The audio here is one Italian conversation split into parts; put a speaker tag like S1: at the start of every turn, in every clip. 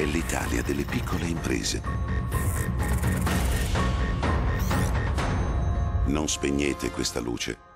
S1: è l'Italia delle piccole imprese. Non spegnete questa luce.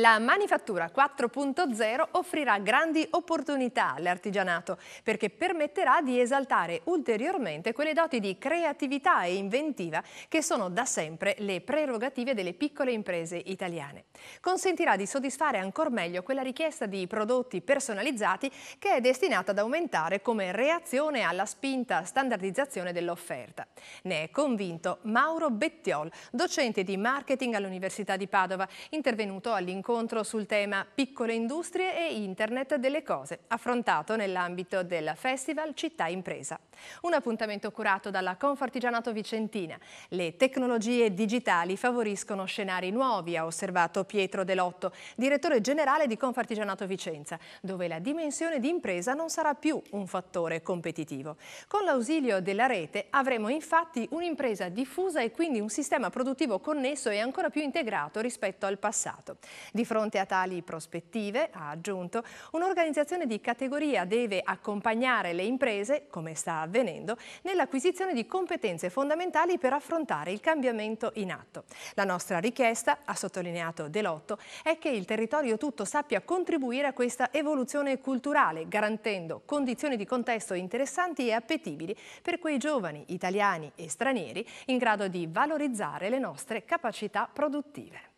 S2: La manifattura 4.0 offrirà grandi opportunità all'artigianato perché permetterà di esaltare ulteriormente quelle doti di creatività e inventiva che sono da sempre le prerogative delle piccole imprese italiane. Consentirà di soddisfare ancora meglio quella richiesta di prodotti personalizzati che è destinata ad aumentare come reazione alla spinta standardizzazione dell'offerta. Ne è convinto Mauro Bettiol, docente di marketing all'Università di Padova, intervenuto all'incontro incontro sul tema piccole industrie e internet delle cose, affrontato nell'ambito del Festival Città Impresa. Un appuntamento curato dalla Confartigianato Vicentina. Le tecnologie digitali favoriscono scenari nuovi, ha osservato Pietro Delotto, direttore generale di Confartigianato Vicenza, dove la dimensione di impresa non sarà più un fattore competitivo. Con l'ausilio della rete avremo infatti un'impresa diffusa e quindi un sistema produttivo connesso e ancora più integrato rispetto al passato. Di fronte a tali prospettive, ha aggiunto, un'organizzazione di categoria deve accompagnare le imprese, come sta avvenendo, nell'acquisizione di competenze fondamentali per affrontare il cambiamento in atto. La nostra richiesta, ha sottolineato Delotto, è che il territorio tutto sappia contribuire a questa evoluzione culturale, garantendo condizioni di contesto interessanti e appetibili per quei giovani italiani e stranieri in grado di valorizzare le nostre capacità produttive.